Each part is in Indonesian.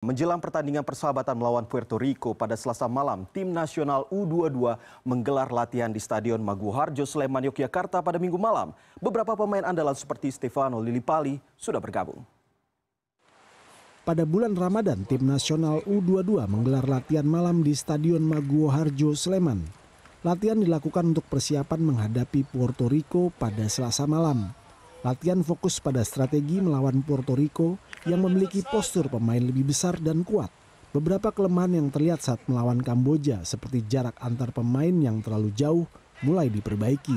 Menjelang pertandingan persahabatan melawan Puerto Rico pada selasa malam, tim nasional U22 menggelar latihan di Stadion Maguharjo, Sleman, Yogyakarta pada minggu malam. Beberapa pemain andalan seperti Stefano Lilipali sudah bergabung. Pada bulan Ramadan, tim nasional U22 menggelar latihan malam di Stadion Maguharjo, Sleman. Latihan dilakukan untuk persiapan menghadapi Puerto Rico pada selasa malam. Latihan fokus pada strategi melawan Puerto Rico yang memiliki postur pemain lebih besar dan kuat. Beberapa kelemahan yang terlihat saat melawan Kamboja seperti jarak antar pemain yang terlalu jauh mulai diperbaiki.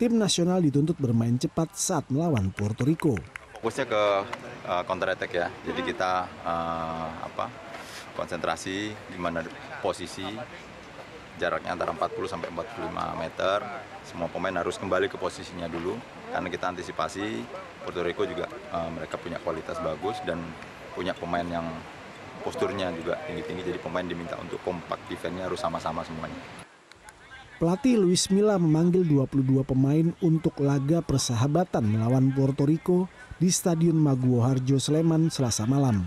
Tim nasional dituntut bermain cepat saat melawan Puerto Rico. Fokusnya ke uh, counter attack ya. Jadi kita uh, apa? konsentrasi gimana posisi jaraknya antara 40 sampai 45 meter semua pemain harus kembali ke posisinya dulu karena kita antisipasi Puerto Rico juga uh, mereka punya kualitas bagus dan punya pemain yang posturnya juga tinggi-tinggi jadi pemain diminta untuk kompak defense-nya harus sama-sama semuanya. Pelatih Luis Milla memanggil 22 pemain untuk laga persahabatan melawan Puerto Rico di Stadion Maguwo Harjo Sleman Selasa malam.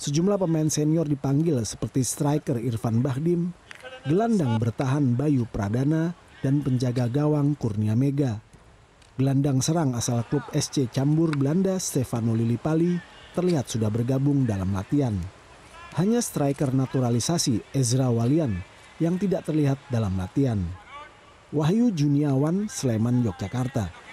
Sejumlah pemain senior dipanggil seperti striker Irfan Bahdim, gelandang bertahan Bayu Pradana, dan penjaga gawang Kurnia Mega. Gelandang serang asal klub SC Cambur Belanda Stefano Lillipali terlihat sudah bergabung dalam latihan. Hanya striker naturalisasi Ezra Walian yang tidak terlihat dalam latihan. Wahyu Juniawan, Sleman, Yogyakarta.